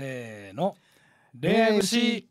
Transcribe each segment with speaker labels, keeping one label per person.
Speaker 1: せーの恋愛節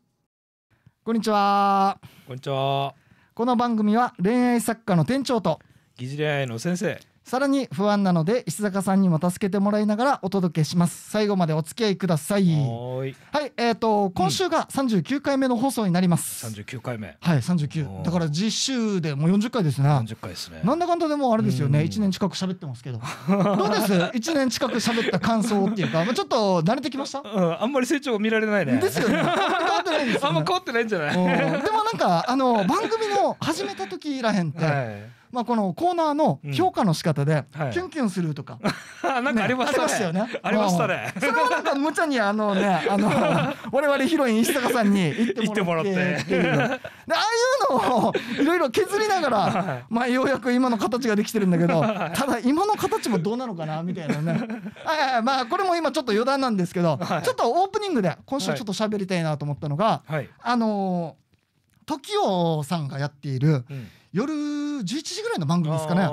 Speaker 1: こんにちはこんにちはこの番組は恋愛作家の店長と
Speaker 2: 疑似恋愛の先生
Speaker 1: さらに不安なので石坂さんにも助けてもらいながらお届けします最後までお付き合いくださいはいえっ、ー、と今週が39回目の放送になります、うん、39回目はい39だから実習でもう40回ですね40回ですねなんだかんだでもあれですよね1年近く喋ってますけどどうです1年近く喋った感想っていうかちょっと慣れてきました、うん、
Speaker 2: あんまり成長見られないねですよね変わってないです、ね、あんま変わってないんじゃないでもな
Speaker 1: んかあの番組の始めた時らへんって、はいまあ、このコーナーの評価の仕方で、キュンキュンするとか、はい、なんかありましたね。ありましたね。それはなんか無茶にあのね、あの、我々ヒロイン石坂さんに言ってもらって。ってで、ああいうのをいろいろ削りながら、まあ、ようやく今の形ができてるんだけど、ただ今の形もどうなのかな、みたいなね。は いはい、まあ、これも今ちょっと余談なんですけど、ちょっとオープニングで今週ちょっと喋りたいなと思ったのが、あのー時をさんがやっている、夜11時ぐらいの番組ですかね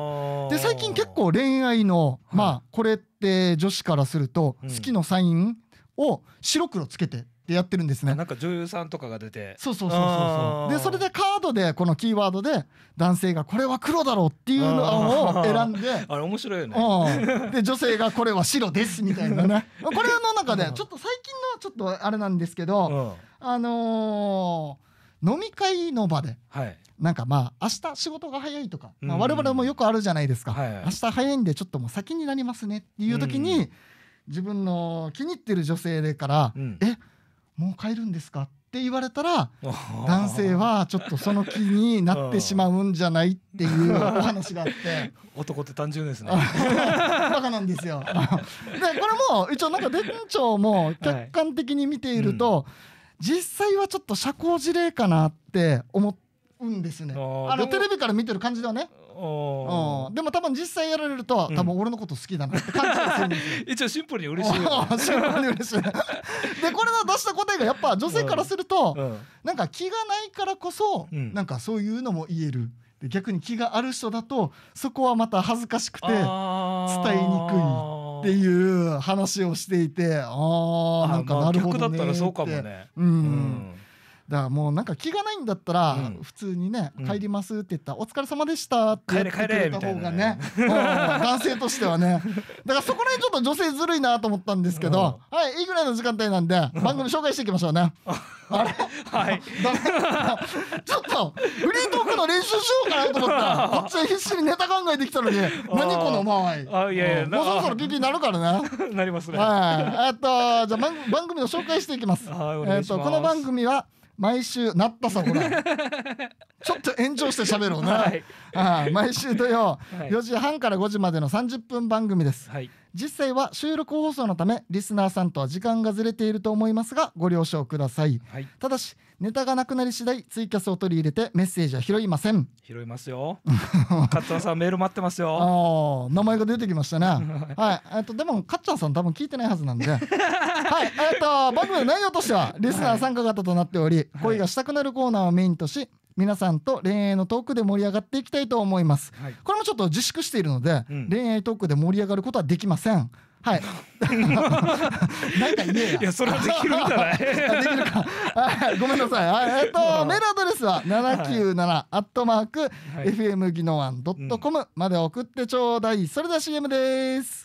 Speaker 1: で最近結構恋愛の、まあこれって女子からすると好きのサインを白黒つけてでやってるんですね
Speaker 2: なんか女優さんとかが出てそうそうそうそうでそれ
Speaker 1: でカードでこのキーワードで男性がこれは黒だろうっていうのを選んで あれ面白いよねで女性がこれは白ですみたいなね これの中でちょっと最近のちょっとあれなんですけど、あの飲み会の場で、はい、なんかまあ明日仕事が早いとか、うん、まあ、我々もよくあるじゃないですか、はいはい、明日早いんでちょっともう先になりますねっていう時に、うん、自分の気に入ってる女性から、うん、えもう帰るんですかって言われたら男性はちょっとその気になってしまうんじゃないっていう お話
Speaker 2: があって男って単純ですね
Speaker 1: バカなんですよ でこれも一応なんか店長も客観的に見ていると、はいうん実際はちょっと社交辞令かなって思うんですねあのテレビから見てる感じではねおでも多分実際やられると、うん、多分俺のこと好きだなって感
Speaker 2: じがするんですよ 一応シンプルに嬉しいシンプルに嬉
Speaker 1: しいでこれの出した答えがやっぱ女性からすると、うん、なんか気がないからこそ、うん、なんかそういうのも言える逆に気がある人だとそこはまた恥ずかしくて伝えにくいっていう話をしていてああなんかなるほどね逆だったらそうかもね、うん、うんだからもうなんか気がないんだったら、普通にね、帰りますって言ったら、お疲れ様でしたってやってくれた方がね、男性としてはね。だからそこら辺ちょっと女性ずるいなと思ったんですけど、はい、いいぐらいの時間帯なんで、番組紹介していきましょうね。あれはい。ちょっと、フリートークの練習しようかなと思ったら、こっちは必死にネタ考えてきたのに、何この間合い。あ、いやいや、もうそろそろピピになるからね。なりますね。はい。えっと、じゃあ番組の紹介していきます。えっと、この番組は、毎週なったさほら ちょっと炎上して喋ろうな、はい、ああ毎週土曜、は4時半から5時までの30分番組です、はい、実際は収録放送のためリスナーさんとは時間がずれていると思いますがご了承ください、はい、ただしネタがなくなり次第ツイキャスを取り入れてメッセージは拾いません
Speaker 2: 拾いますよ カッ勝田さんメール待ってます
Speaker 1: よ名前が出てきましたね はいえっとでもッちゃんさん多分聞いてないはずなんではいえっと番組の内容としてはリスナー参加型となっており、はい、恋がしたくなるコーナーをメインとし皆さんと恋愛のトークで盛り上がっていきたいと思います、はい、これもちょっと自粛しているので、うん、恋愛トークで盛り上がることはできませんはい。なんか言えや。いや、それ
Speaker 2: はできるんじゃないできるか。
Speaker 1: ごめんなさい。えっと、メールアドレスは797アットマーク、FM 技ドットコムまで送ってちょうだい。それでは CM です。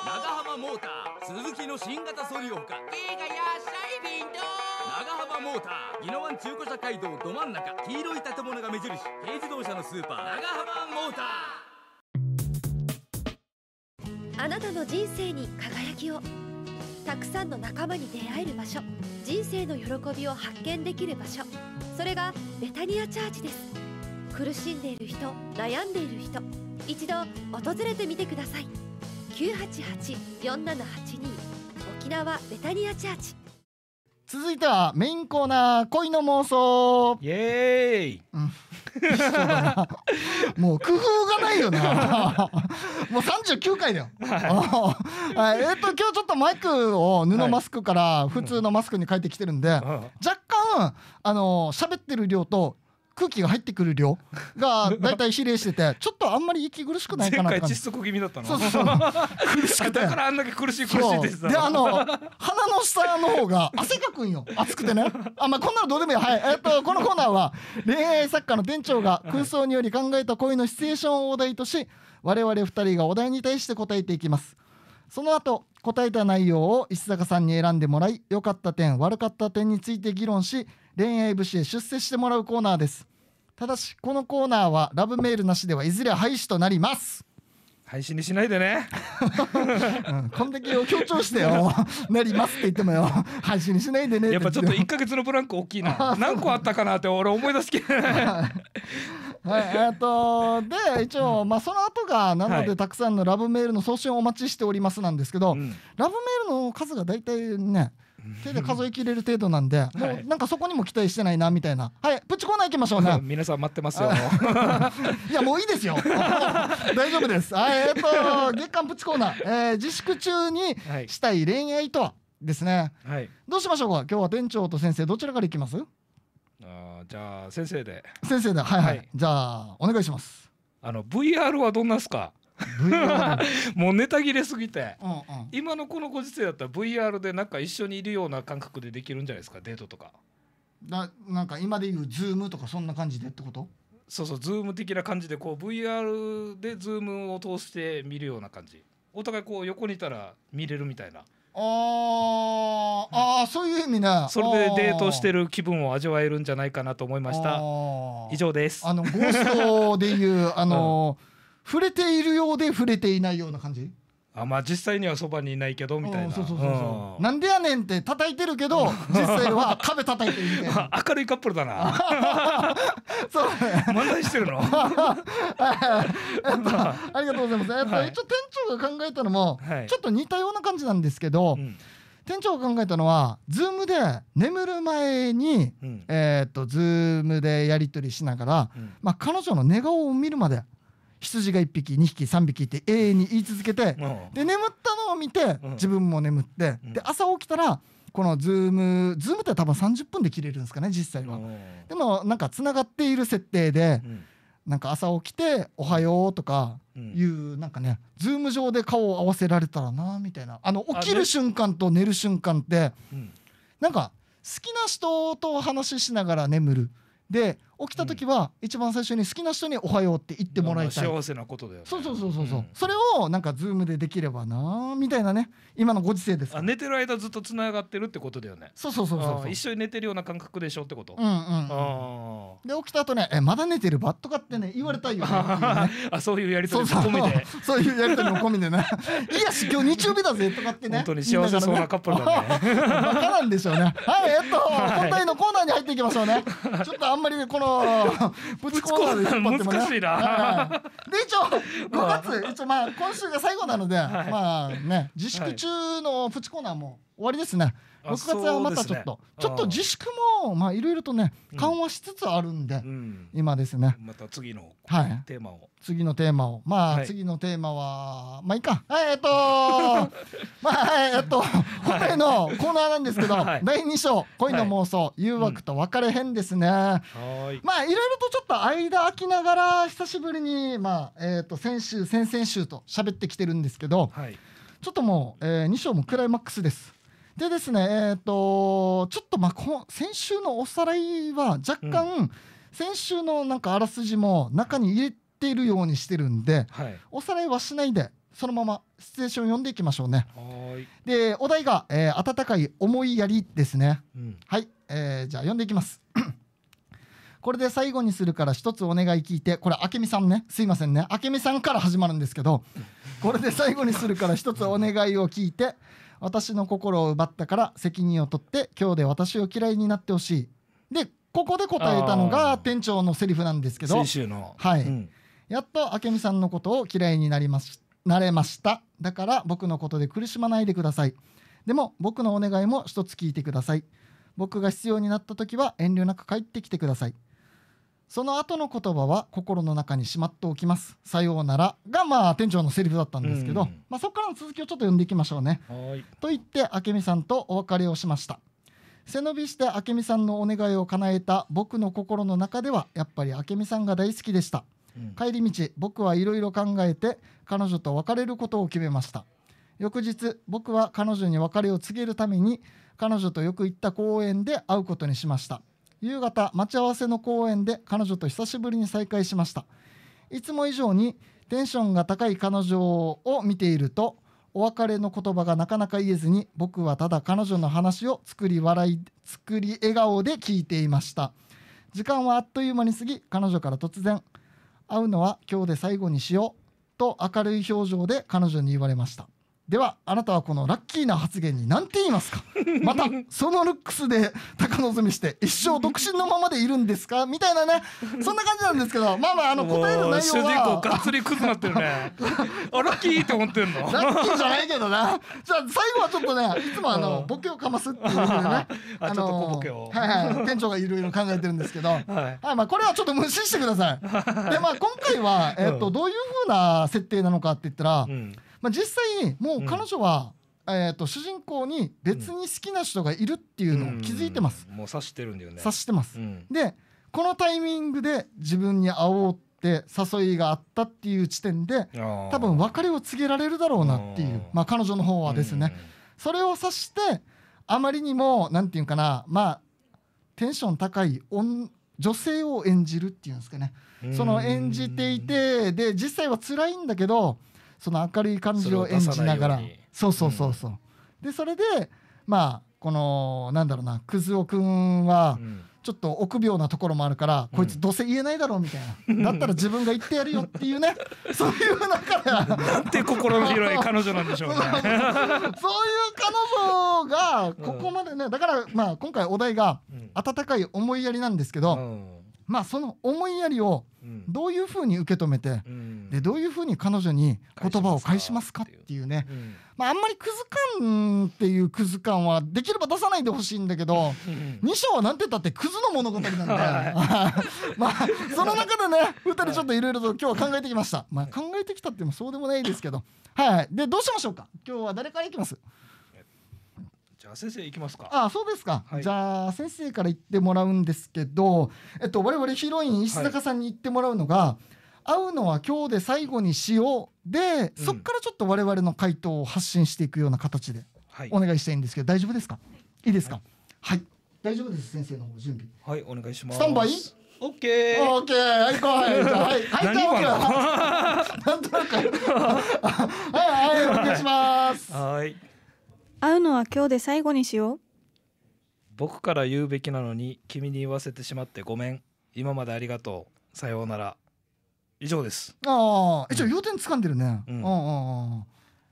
Speaker 2: 幅モーター鈴木の新型ソリオほか
Speaker 1: 映画やっしゃいビンド
Speaker 2: 長浜モーター宜野湾中古車街道ど真ん中黄色い建物が目印軽自動車のスーパー長浜モータ
Speaker 3: ーあなたの人生に輝きをたくさんの仲間に出会える場所人生の喜びを発見できる場所それがベタニアチャーチです苦しんでいる人悩んでいる人一度訪れてみてください9八八四七八二沖縄ベタニアチャーチ
Speaker 1: 続いてはメインコーナー恋の妄想イエーイ、うん もう工夫がないよな もう39回だよ。えっ、と今日ちょっとマイクを布マスクから普通のマスクに変えてきてるんで、若干あの喋ってる量と空気が入ってくる量が大体比例してて ちょっとあんまり息苦しくないかなって感じ窒
Speaker 2: 息気味だったのそうそうそう苦しくだからあんだけ苦しい苦しいですであの鼻
Speaker 1: の下の方が汗かくんよ熱くてねあまあこんなのどうでもいいはいえっとこのコーナーは恋愛作家の店長が空想により考えた恋のシチュエーションをお題とし我々二人がお題に対して答えていきますその後答えた内容を石坂さんに選んでもらい良かった点悪かった点について議論し恋愛節へ出世してもらうコーナーですただしこのコーナーはラブメールなしではいずれ廃止となります配信にしないでね、うん、こんだけを強調してよなりますって言ってもよ配信にしないでねやっぱちょっと1か月のブ
Speaker 2: ランク大きいな何個あったかなって俺思い出すけどは
Speaker 1: い、えっとで一応、まあ、その後がなので、たくさんのラブメールの送信をお待ちしておりますなんですけど、はいラブメールの数が大体ね手で数え切れる程度なんで、はい、もうなんかそこにも期待してないなみたいなはいプチコーナー行きましょうね
Speaker 2: 皆 さん待ってますよ いやもういいです
Speaker 1: よ 大丈夫ですえいえっと月間プチコーナー、えー、自粛中にしたい恋愛とはですね、はい、どうしましょうか今日は店長と先生どちらからいきます
Speaker 2: あじゃあ先生で
Speaker 1: 先生ではいはい、はい、じゃあお願いしま
Speaker 2: すあの VR はどんなすか もうネタ切れすぎて、うんうん、今のこのご時世だったら VR でなんか一緒にいるような感覚でできるんじゃないですかデートとか
Speaker 1: だなんか今でいうズームとかそんな感じでってことそうそうズーム的な感じ
Speaker 2: でこう VR でズームを通して見るような感じお互いこう横にいたら見れるみたいな
Speaker 1: あ、うん、あそういう意味なそれでデートして
Speaker 2: る気分を味わえるんじゃないかなと思いました以上ですあのゴース
Speaker 1: トでいうあのー、うん触れているようで触れていないような感じ
Speaker 2: あまあ実際にはそばにいないけどみたいなそうそうそうそ
Speaker 1: う、うん、なんでやねんって叩いてるけど実際は壁叩
Speaker 2: いてるみたいな 明るいカップルだ
Speaker 1: な
Speaker 2: そう漫才してるの
Speaker 1: ありがとうございます、はい、一応店長が考えたのも、はい、ちょっと似たような感じなんですけど、うん、店長が考えたのはズームで眠る前に、うん、えっとズームでやり取りしながら、まあ、彼女の寝顔を見るまで羊が1匹2匹3匹って永遠に言い続けて、で眠ったのを見て、自分も眠って、で朝起きたらこのズームズームって多分30分で切れるんですかね実際は。でもなんかつながっている設定で、なんか朝起きて「おはよう」とかいう、なんかねズーム上で顔を合わせられたらなみたいなあの起きる瞬間と寝る瞬間って、なんか好きな人とお話ししながら眠るで起きた時は一番最初に好きな人に「おはよう」って言ってもらいたい、幸せ
Speaker 2: なことだよ、ね、そう
Speaker 1: そうそうそう、うん、それをなんかズームでできればなみたいなね今のご時世ですあ
Speaker 2: 寝てる間ずっとつながってるってことだよねそうそうそうそう一緒に寝てるような感覚でしょってことうんうん、うん、
Speaker 1: あで起きた後ね「えまだ寝てるば?」とかってね言われたいよ、ね、あそういうやり取りも込みで そういうやり取りも込みでね「いやし今日日曜日だぜ」とかってね本当に幸せそうなカップルだねバカなんでしょうねはいえっと、本題のコーナーに入っていきましょうねちょっとあんまりねこのぶち込んだで引っ張ってもね難しいな、で一応5月一応まあ今週が最後なので、はい、まあね自粛中のプチコーナーも終わりですね6月はまたちょっと、ね、ちょっと自粛もまあいろいろとね緩和しつつあるんで、うん、今ですねまた次のテーマを、はい、次のテーマをまあ、次のテーマはまあいいかえー、っと まあえー、っと今回のコーナーなんですけど、はい、第2章恋の妄想、誘惑と別れ編ですね、うん、まあいろいろとちょっと間空きながら久しぶりにまあえー、っと先週先々週と喋ってきてるんですけど、ちょっともう、えー、2章もクライマックスですでですね、えーと、ちょっとまあこ先週のおさらいは若干、先週のなんかあらすじも中に入れているようにしてるんで、はい、おさらいはしないでそのままシチュエーション読んでいきましょうね。でお題が、えー「温かい思いやり」ですね。うん、はい、えー、じゃあ読んでいきます。これで最後にするから一つお願い聞いてこれあけみさんねすいませんねあけみさんから始まるんですけど これで最後にするから一つお願いを聞いて私の心を奪ったから責任を取って今日で私を嫌いになってほしいでここで答えたのが店長のセリフなんですけどはい、うん、やっと明美さんのことを嫌いになりますなれましただから僕のことで苦しまないでくださいでも僕のお願いも一つ聞いてください僕が必要になった時は遠慮なく帰ってきてくださいその後の言葉は心の中にしまっておきます。さようならがまあ店長のセリフだったんですけど、うん、まあ、そこからの続きをちょっと読んでいきましょうね。と言って明美さんとお別れをしました。背伸びして明美さんのお願いを叶えた僕の心の中ではやっぱり明美さんが大好きでした。うん、帰り道僕はいろいろ考えて彼女と別れることを決めました。翌日僕は彼女に別れを告げるために彼女とよく行った公園で会うことにしました。夕方待ち合わせの公園で彼女と久しぶりに再会しましたいつも以上にテンションが高い彼女を見ているとお別れの言葉がなかなか言えずに僕はただ彼女の話を作り笑い作り笑顔で聞いていました時間はあっという間に過ぎ彼女から突然会うのは今日で最後にしようと明るい表情で彼女に言われましたではあなたはこのラッキーな発言に何て言いますか またそのルックスで高望みして一生独身のままでいるんですかみたいなねそんな感じなんですけどまあまああの答えの内容は主人公が
Speaker 2: っつりクズなってるね あラッキーって思ってんのラッキーじゃないけ
Speaker 1: どなじゃあ最後はちょっとねいつもあのボケをかますっていう のでね
Speaker 2: は
Speaker 1: い店長がいろいろ考えてるんですけど、はい、はい、まあこれはちょっと無視してくださいでまあ今回はえっとどういうふうな設定なのかって言ったら、うんまあ、実際もう彼女は、うん、えと主人公に別に好きな人がいるっていうのを気づいてます、うん
Speaker 2: もう察してるんだよね察してます、
Speaker 1: でこのタイミングで自分に会おうって誘いがあったっていう時点で多分別れを告げられるだろうなっていうまあ、彼女の方はですね、それを察してあまりにも何て言うかなまあテンション高い女性を演じるっていうんですかねその演じていてで実際は辛いんだけどその明るい感じを演じながらそうそうそうそう、うん、でそれでまあこのなんだろうなクズオくんは、ちょっと臆病なところもあるから、うん、こいつどうせ言えないだろうみたいなだったら自分が言ってやるよっていうね そういう中でらなんて心の広い彼女なんでしょうねそういう彼女がここまでね、だからまあ今回お題が「温かい思いやり」なんですけど、うんまあ、その思いやりをどういうふうに受け止めて、うん、でどういうふうに彼女に言葉を返しますかっていうね、うん、まあ、あんまりくず感っていうくず感はできれば出さないでほしいんだけど、うん、2章はなんて言ったってくずの物語なんで、まあ、その中でね2人ちょっといろいろと今日は考えてきました、まあ、考えてきたってもそうでもないですけど、はい、でどうしましょうか今日は誰からいきます
Speaker 2: じゃあ先生いきますかあ
Speaker 1: そうですか、はい、じゃあ先生から言ってもらうんですけど、えっと、我々ヒロイン石坂さんに言ってもらうのが、はい、会うのは今日で最後にしようで、うん、そこからちょっと我々の回答を発信していくような形でお願いしたいんですけど、はい、大丈夫ですかいいですかはい、大丈夫です先生の準備はいお願いしますスタンバイオッケー。オッケー。はい、はい、はい、はい、なん
Speaker 2: は
Speaker 3: い、はい、お願いします。はい。会うのは今日で最後にしよう
Speaker 2: 僕から言うべきなのに君に言わせてしまってごめん今までありがとうさようなら以上です
Speaker 1: ああ一応要点掴んでるね、うん、うんは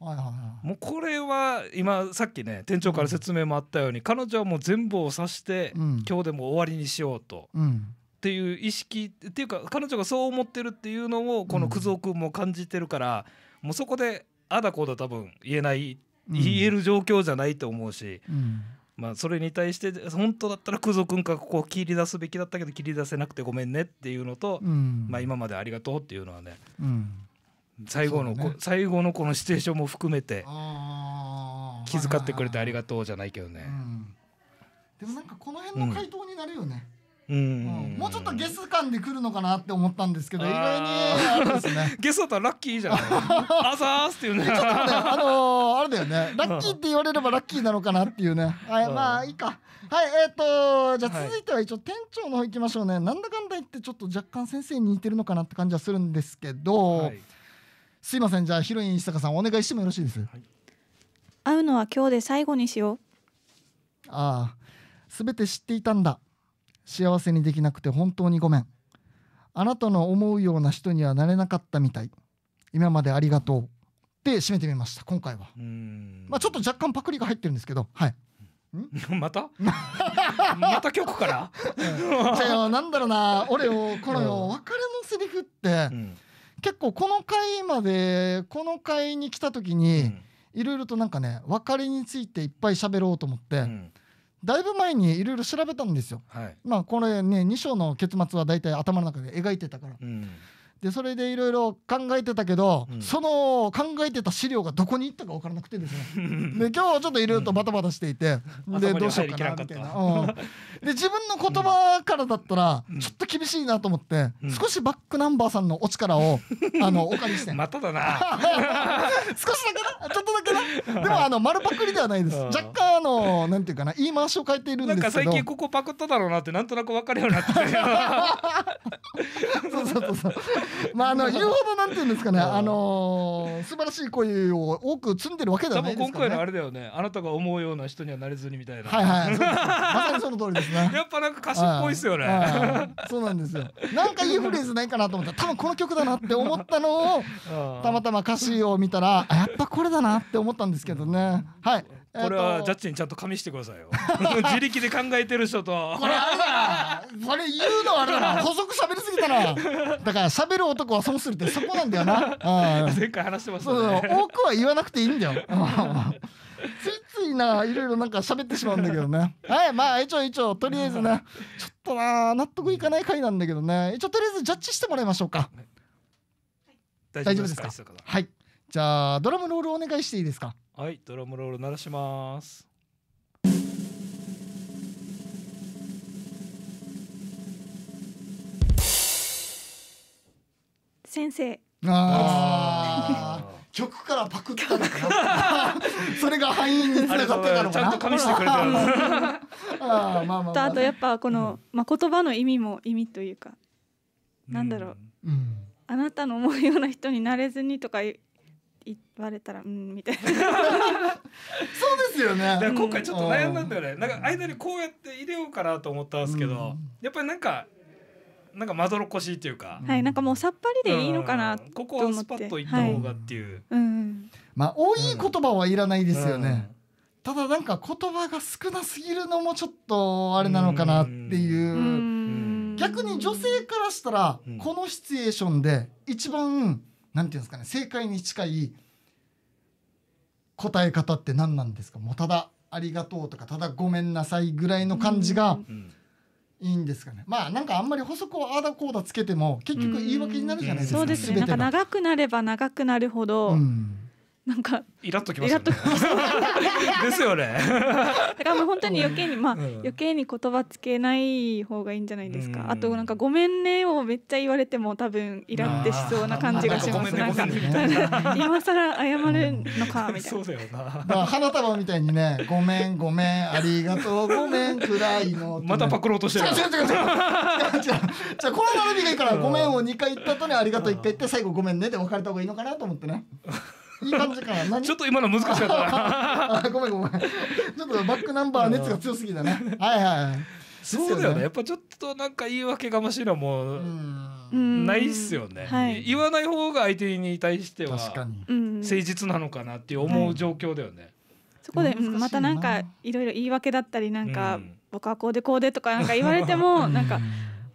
Speaker 1: いはいはいもうこれ
Speaker 2: は今さっきね店長から説明もあったように、彼女はもう全部を指して、うん、今日でも終わりにしようと、うん、っていう意識っていうか彼女がそう思ってるっていうのをこの久蔵君も感じてるから、もうそこであだこうだ多分言えない言える状況じゃないと思うし、うん、まあ、それに対して本当だったらクゾ君がここを切り出すべきだったけど切り出せなくてごめんねっていうのと、うん、まあ、今までありがとうっていうのはね、うん、最後の、ね、最後のこのシチュエーションも含めて気遣ってくれてありがとうじゃないけどね。
Speaker 1: でもなんかこの辺の回答になるよね。
Speaker 2: もうち
Speaker 1: ょっとゲス感で来るのかなって思ったんですけど意外に、
Speaker 2: ね、ゲスだったらラッキーじゃ あざーすっていうねちょっとねあの
Speaker 1: ー、あれだよね ラッキーって言われればラッキーなのかなっていうねはいまあいいかはいえっ、ー、とじゃあ続いては一応店長の方いきましょうね、はい、なんだかんだ言ってちょっと若干先生に似てるのかなって感じはするんですけど、はい、すいませんじゃあヒロイン石坂さんお願いしてもよろしいです、はい、
Speaker 3: 会うのは今日で最後にしよう
Speaker 1: ああすべて知っていたんだ幸せにできなくて本当にごめんあなたの思うような人にはなれなかったみたい今までありがとうで締めてみました今回はまあちょっと若干パクリが入ってるんですけどはい
Speaker 2: また また曲から
Speaker 1: じゃなんだろうな俺をこの別れのセリフって、うん、結構この回までこの回に来た時に、いろいろとなんかね別れについていっぱい喋ろうと思って、うんだいぶ前にいろいろ調べたんですよ、はい、まあこれね2章の結末は大体頭の中で描いてたから、うん、でそれでいろいろ考えてたけど、うん、その考えてた資料がどこに行ったか分からなくてですね で今日はちょっといろいろとバタバタしていて、うん、でどうしようかなみたいな、うん、で自分の言葉からだったらちょっと厳しいなと思って、少しバックナンバーさんのお力を あのお借りしてまただな 少しだけなちょっとだけなでもあの丸パクリではないです若干あのなんていうかな言い回しを変えているんですけどなんか最近ここパクっただろうなってなんとなく分かるようになってそうそうそうそう まああの言うほどなんていうんですかね、あのー、素晴らしい声を多く積んでるわけではないですから、ね、今回のあれ
Speaker 2: だよね、あなたが思うような人にはなれずにみたいな。はいはい。まさにその通りですね。やっぱなんか歌詞っぽいっすよね、
Speaker 1: そうなんですよ。なんかいいフレーズないかなと思った多分この曲だなって思ったのを たまたま歌詞を見たら、やっぱこれだなって思ったんですけどね。はい。これはジャッ
Speaker 2: ジにちゃんと加味してくださいよ 自力で考えてる人とこ
Speaker 1: れあるなそれ言うのあるな 補足喋りすぎたなだから喋る男は損するってそこなんだよな 前回話してますた、ね、そう多くは言わなくていいんだよついついないろいろなんか喋ってしまうんだけどねはいまあ一応一応とりあえずねちょっとな納得いかない回なんだけどね一応とりあえずジャッジしてもらいましょうか、は
Speaker 2: い、大丈夫ですか
Speaker 1: はいじゃあドラムロールお願いしていいですか
Speaker 2: はいドラムロール鳴らします
Speaker 3: 先生ああ曲からパクったのかな それが敗因につながったのかなちゃんと加味してくれてるあまあまあ、ね、あとやっぱこの、うん、まあ、言葉の意味も意味というか、なんだろう、うん、あなたの思うような人になれずにとか言われたらうんみたいなそ
Speaker 2: うですよねだから今回ちょっと悩んだんだよね、うん、なんか間にこうやって入れようかなと思ったんですけど、うん、やっぱりなんかなんかまどろっこしいっていうか、
Speaker 3: はいなんかもうさっぱりでいいのか
Speaker 1: なと思って、ここはスパッといった方がっていう、はい、うん、まあ多い言葉はいらないですよね、ただなんか言葉が少なすぎるのもちょっとあれなのかなっていう、逆に女性からしたら、このシチュエーションで一番なんていうんですかね正解に近い答え方って何なんですかもうただ「ありがとう」とか「ただごめんなさい」ぐらいの感じがいいんですかね、まあなんかあんまり補足をああだこうだつけても結局言い訳になるじゃないですか、そうですねなんか長
Speaker 3: くなれば長くなるほど、うんなんかイ
Speaker 2: ラっときま
Speaker 1: すよね。
Speaker 3: で
Speaker 2: すよね。だ
Speaker 3: からもう本当に余計にまあ、うん、余計に言葉つけない方がいいんじゃないですか。あとなんかごめんねをめっちゃ言われても多分イラってしそうな感じがします。なんか 今更謝るのかみたいな。な
Speaker 1: 花束みたいにねごめんごめんありがとうごめんくらいの、またパクろうとしてる。違う違う違う。じゃこの並びがいいからごめんを二回言った後にありがとう一回言って最後ごめんねで別れた方がいいのかなと思ってね。いい感じかなち
Speaker 2: ょっと今の難しかった
Speaker 1: な ごめんごめんちょっとバックナンバー熱が強すぎだねはいはいそうだよ
Speaker 2: ね、やっぱちょっとなんか言い訳がましいのもう
Speaker 3: ないっすよね、はい、
Speaker 1: 言わな
Speaker 2: い方が相手に対しては誠実なのかなって思う状況だよね、はい、
Speaker 3: そこでまたなんかいろいろ言い訳だったりなんか、僕はこうでこうでとかなんか言われても なんか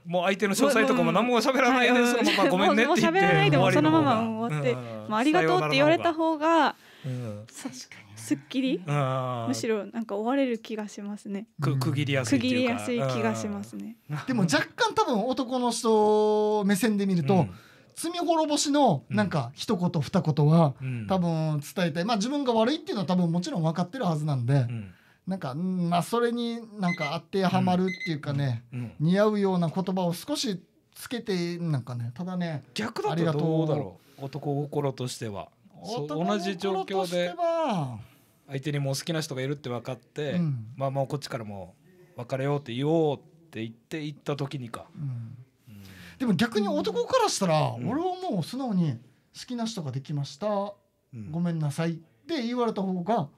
Speaker 2: もう相手の詳細とかも何も喋らないで、うん、そのままごめんね って言ってもう喋らないでもそのまま
Speaker 3: 終わって、うん、ありがとうって言われた方が、うん、すっきり、むしろなんか終われる気がしますね。く区切りやすい区切りやすい気がしま
Speaker 1: すね。でも若干多分男の人目線で見ると。罪滅ぼしのなんか一言二言は多分伝えたい、まあ自分が悪いっていうのは多分もちろん分かってるはずなんで、なんか、まあ、それになんか当てはまるっていうかね、うんうん、似合うような言葉を少しつけてなんかねただね逆だとどうだろ
Speaker 2: う男心としては同じ状況で相手にもう好きな人がいるって分かって、うん、まあもうこっちからも別れようって言おうって言って行った時にか、
Speaker 1: でも逆に男からしたら、俺はもう素直に好きな人ができました、ごめんなさいって言われた方が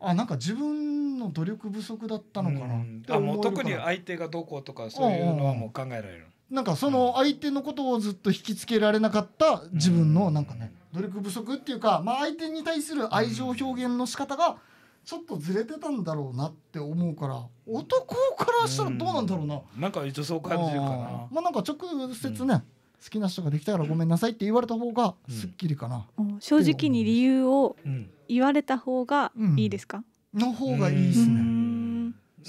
Speaker 1: あなんか自分の努力不足だったのかなってあもう特に相
Speaker 2: 手がどうこうとかそういうのはもう考えられる、
Speaker 1: なんかその相手のことをずっと引きつけられなかった自分のなんかね、努力不足っていうか、まあ、相手に対する愛情表現の仕方がちょっとずれてたんだろうなって思うから男からしたらどうなんだろうな、
Speaker 2: うん、なんかそう感じるかな
Speaker 1: まあなんか直接ね、好きな人ができたからごめんなさいって言われた方がすっきりかな、う
Speaker 3: ん、正直に理由を言われた方がいいですか、うん、の方がいいで
Speaker 1: す
Speaker 2: ね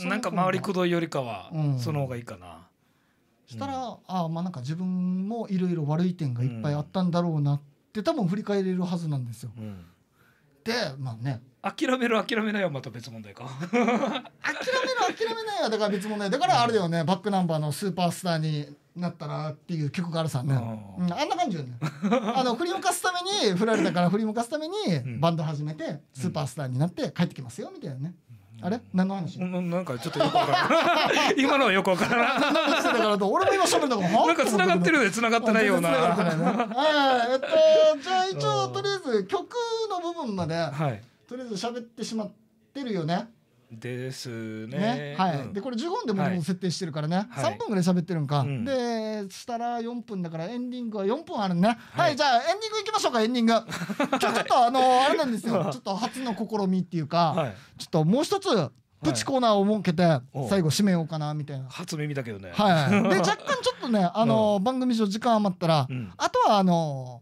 Speaker 2: なんか回りくどいよりかはその方がいいかな、
Speaker 1: したら、あまあなんか自分もいろいろ悪い点がいっぱいあったんだろうなって多分振り返れるはずなんですよ、でまあね
Speaker 2: 諦める諦めないはまた別問題か 諦める諦
Speaker 1: めないはだから別問題だからあれだよねバックナンバーのスーパースターになったらっていう曲があるさね、あんな感じよね あの振り向かすために振られたから振り向かすためにバンド始めてスーパースターになって帰ってきますよみたいなね、あれ何の話なんかちょっとよくわからない 今のはよくわからない何してたからと俺も今喋るのかなんか繋がってるよ繋がってないようなな、ね、えっとじゃあ一応とりあえず曲の部分まで、はい、とりあえず喋ってしまってるよねですね、ね、はい、うん、でこれ15分でも設定してるからね、はい、3分ぐらい喋ってるんか、うん、でしたら4分だからエンディングは4分あるね、はい、はい、じゃあエンディングいきましょうかエンディング今日 ちょっとあのあれなんですよちょっと初の試みっていうか、はい、ちょっともう一つプチコーナーを設けて最後締めようかなみたいな初耳だ
Speaker 2: けどねはいで若干
Speaker 1: ちょっとね あの、番組上時間余ったら、あとはあの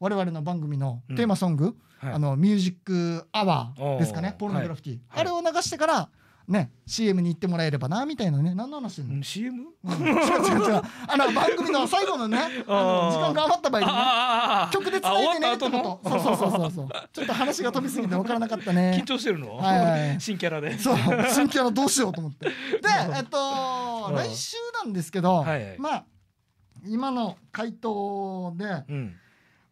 Speaker 1: 我々の番組のテーマソング、あのミュージックアワーですかねポルノグラフィティ、あれを流してからね CM に行ってもらえればなみたいなね何の話してんの CM? 違う違う違うあの番組の最後のね の時間が余った場合にね曲で伝えてねってことそうそうそうそう ちょっと話が飛びすぎて分からなかったね緊張してるの、はい新キャラでそう新キャラどうしようと思って でえっと来週なんですけど、まあ今の回答で、うん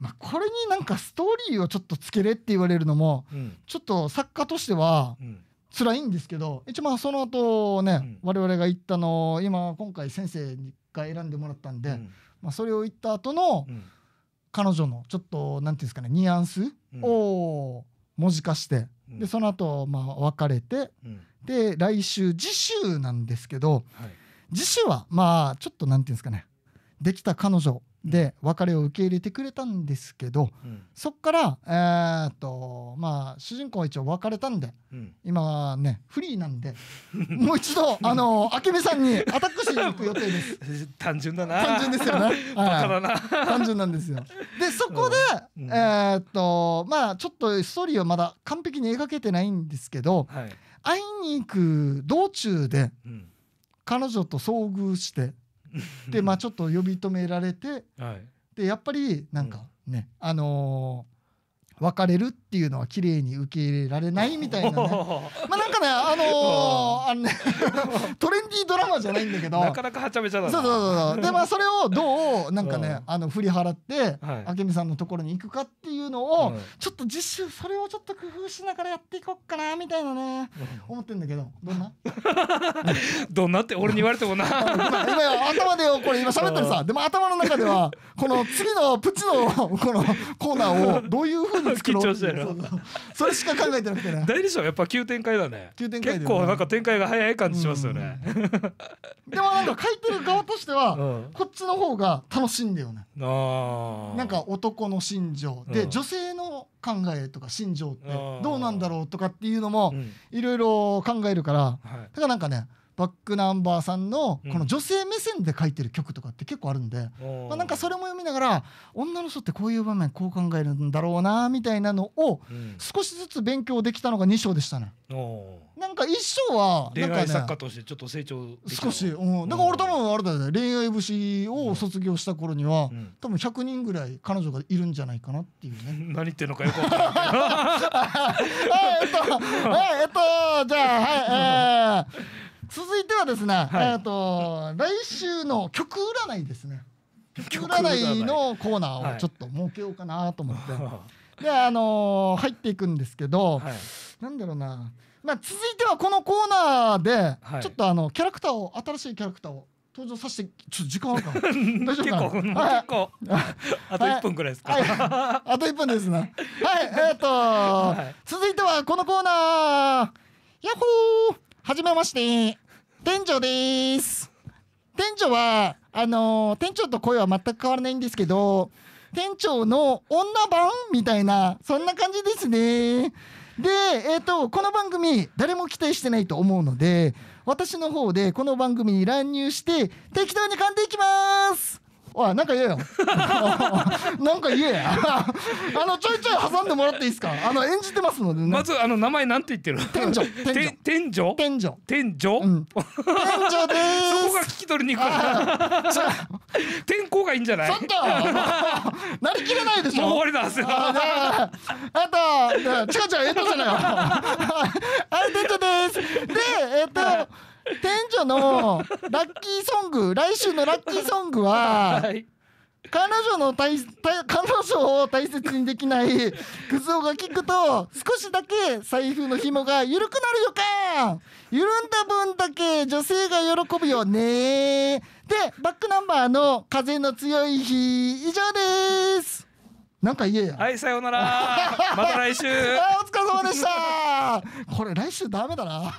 Speaker 1: まあ、これになんかストーリーをちょっとつけれって言われるのも、ちょっと作家としては辛いんですけど、一応まあその後ね、うん、我々が言ったの今今回先生回選んでもらったんで、まあ、それを言った後の、彼女のちょっと何て言うんですかねニュアンスを文字化して、でその後まあ別れて、で来週次週なんですけど、次週はまあちょっと何て言うんですかねできた彼女で別れを受け入れてくれたんですけど、うん、そこからえー、っとまあ主人公は一応別れたんで、うん、今ねフリーなんで もう一度あの明美さんにアタックしに行く予定です 単純だな単純ですよね 単純なんですよでそこで、うん、えー、っとまあちょっとストーリーはまだ完璧に描けてないんですけど、はい、会いに行く道中で、彼女と遭遇してでまあちょっと呼び止められて、はい、でやっぱりなんかね、うん、あの別れるっていうのは綺麗に受け入れられないみたいなね。まあなんかね、あのー、あのね トレンディードラマじゃないんだけど。なか
Speaker 2: なかはちゃめちゃだそうそうそう。で、まあそ
Speaker 1: れをどう、なんかね、あの、振り払って、あけみさんのところに行くかっていうのを、ちょっと実習それをちょっと工夫しながらやっていこうかな、みたいなね、思ってんだけど、どんな
Speaker 2: どんなって俺に言われてもな。今よ、頭でよ、これ今喋ってるさ、でも頭の中では、
Speaker 1: この次のプチの、このコーナーをどういうふうに作ろう緊張してるそれしか考えてなくてね大理賞やっ
Speaker 2: ぱ急展開だね急展開、ね、結構なんか展開が早い感じしますよね、
Speaker 1: でもなんか書いてる側としては、うん、こっちの方が楽しんだよね
Speaker 2: なん
Speaker 1: か男の心情で、うん、女性の考えとか心情ってどうなんだろうとかっていうのもいろいろ考えるから、だからなんかねバックナンバーさんのこの女性目線で書いてる曲とかって結構あるんで、うん、まあ、なんかそれも読みながら女の人ってこういう場面こう考えるんだろうなみたいなのを少しずつ勉強できたのが2章でしたね。
Speaker 2: な
Speaker 1: んか一章はなんか、ね、恋愛作家
Speaker 2: としてちょっと成長少し、
Speaker 1: うん、だから俺多分あれだよね恋愛節を卒業した頃には、多分100人ぐらい彼女がいるんじゃないかなっていうね。何言ってるのかよくわからない。は いえっと、はい、えっと、じゃあはいえー続いてはですね、はい、えっと来週の曲占いですね。曲占いのコーナーをちょっと設けようかなと思って。はい、であのー、入っていくんですけど、はい、なんだろうな。まあ続いてはこのコーナーで、ちょっとあのキャラクターを新しいキャラクターを登場させてちょっと時間ある
Speaker 2: か 大丈夫かな結構、はい、あと1分くらいですか、はい
Speaker 1: はい、あと1分ですねはいえー、っと、続いてはこのコーナーヤッホーはじめまして。店長です。店長は、あのー、店長と声は全く変わらないんですけど、店長の女版みたいな、そんな感じですね。で、えっ、ー、と、この番組、誰も期待してないと思うので、私の方でこの番組に乱入して、適当に噛んでいきますおいなんか言えよ なんか言えや あのちょいちょい挟んでもらっていいですかあの演じてますのでねまずあの名前なんて言ってる
Speaker 2: 天井天井天井天井、天井ですそこが聞き取りにくい 天候がいいんじゃないちょっとなりきれないでしょもう終わりだすあ
Speaker 1: とちかちゃんえっとじゃないよあれ天井ですでえっと天女のラッキーソング来週のラッキーソングは、はい、彼女の大彼女を大切にできないクズオが聞くと少しだけ財布の紐が緩くなる予感緩んだ分だけ女性が喜ぶよねでバックナンバーの「風の強い日」以上ですなんか言えやはいさようなら また来週お疲れ様でしたこれ来週ダメだな